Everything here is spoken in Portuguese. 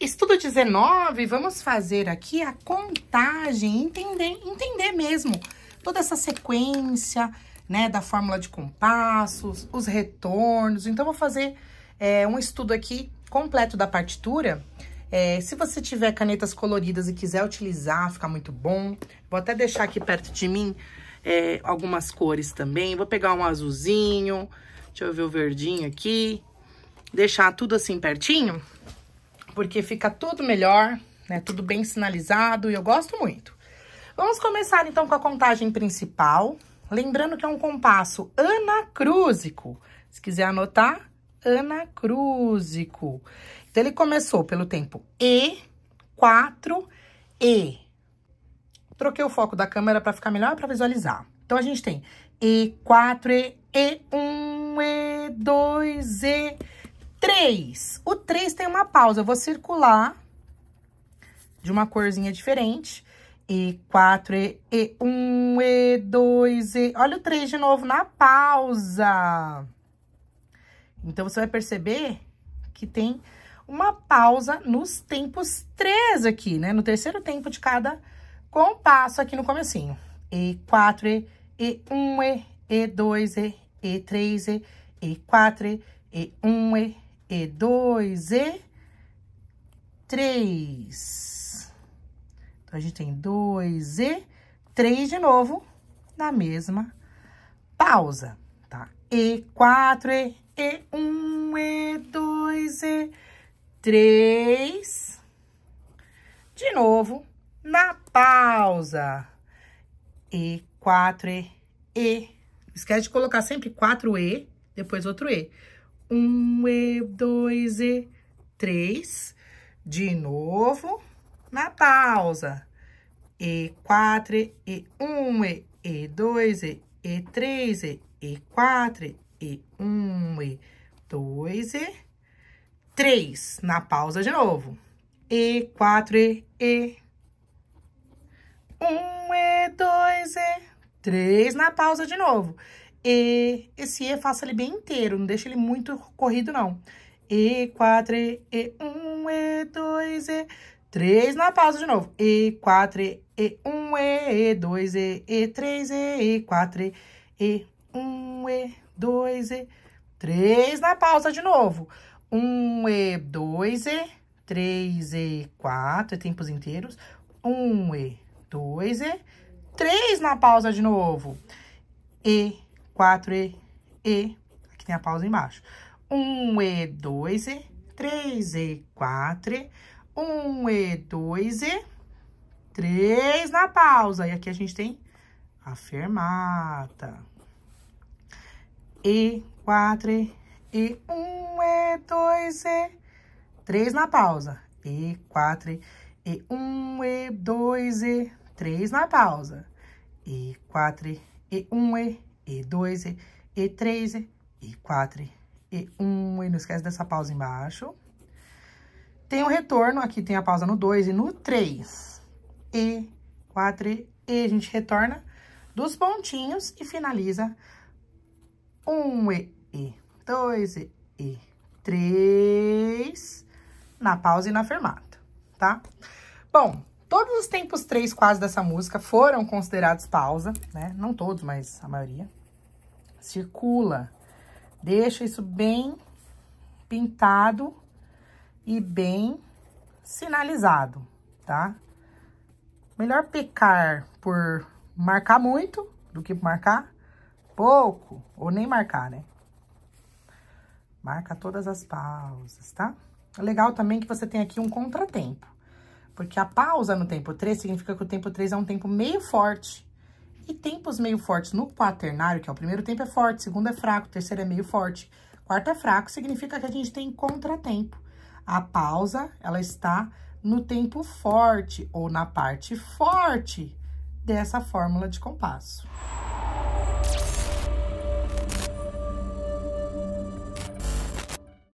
Estudo 19, vamos fazer aqui a contagem, entender, entender mesmo toda essa sequência, né, da fórmula de compassos, os retornos. Então, vou fazer é, um estudo aqui completo da partitura. É, se você tiver canetas coloridas e quiser utilizar, fica muito bom. Vou até deixar aqui perto de mim é, algumas cores também. Vou pegar um azulzinho, deixa eu ver o verdinho aqui. Deixar tudo assim pertinho porque fica tudo melhor, né? Tudo bem sinalizado e eu gosto muito. Vamos começar, então, com a contagem principal. Lembrando que é um compasso anacrúsico. Se quiser anotar, anacrúsico. Então, ele começou pelo tempo E, 4, E. Troquei o foco da câmera para ficar melhor para visualizar. Então, a gente tem E4, E, E1, E2, E... 3. O 3 tem uma pausa. Eu vou circular de uma corzinha diferente. E4, E, 4 e E2, E... Olha o 3 de novo na pausa. Então, você vai perceber que tem uma pausa nos tempos 3 aqui, né? No terceiro tempo de cada compasso aqui no comecinho. E4, E, E1, E, E2, E, E3, E, E4, E, E1, E, e dois e três. Então, a gente tem dois e três de novo na mesma pausa, tá? E quatro, e, e um, e dois, e três. De novo, na pausa. E quatro, e, e. Esquece de colocar sempre quatro e, depois outro e. Um e, dois e, três. De novo, na pausa. E quatro, e um, e, e dois, e, e três, e, e quatro, e um, e dois, e três. Na pausa de novo. E quatro, e, e um, e dois, e três. Na pausa de novo. E, esse E faça ele bem inteiro, não deixa ele muito corrido, não. E, quatro, E, E, um, E, dois, E, três, na pausa de novo. E, quatro, E, E, um, E, E, dois, E, E, três, E, E, quatro, E, E, um, E, dois, E, três, na pausa de novo. Um, E, dois, E, três, E, quatro, tempos inteiros. Um, E, dois, E, três, na pausa de novo. E, quatro e, e, aqui tem a pausa embaixo. Um e, dois e, três e, quatro e, um e, dois e, três na pausa. E aqui a gente tem a fermata. E, quatro e, e, um e, dois e, três na pausa. E, quatro e, e um e, dois e, três na pausa. E, quatro e, e um e, e dois, e três e quatro e um e não esquece dessa pausa embaixo. Tem o um retorno, aqui tem a pausa no dois e no três e quatro E, a gente retorna dos pontinhos e finaliza um, E2, e, dois e e na pausa e na fermata, tá? Bom, todos os tempos três quase dessa música foram considerados pausa, né? Não todos, mas a maioria circula. Deixa isso bem pintado e bem sinalizado, tá? Melhor pecar por marcar muito do que marcar pouco, ou nem marcar, né? Marca todas as pausas, tá? É legal também que você tem aqui um contratempo, porque a pausa no tempo 3 significa que o tempo 3 é um tempo meio forte. E tempos meio fortes no quaternário, que é o primeiro tempo é forte, segundo é fraco, terceiro é meio forte, quarto é fraco, significa que a gente tem contratempo. A pausa, ela está no tempo forte ou na parte forte dessa fórmula de compasso.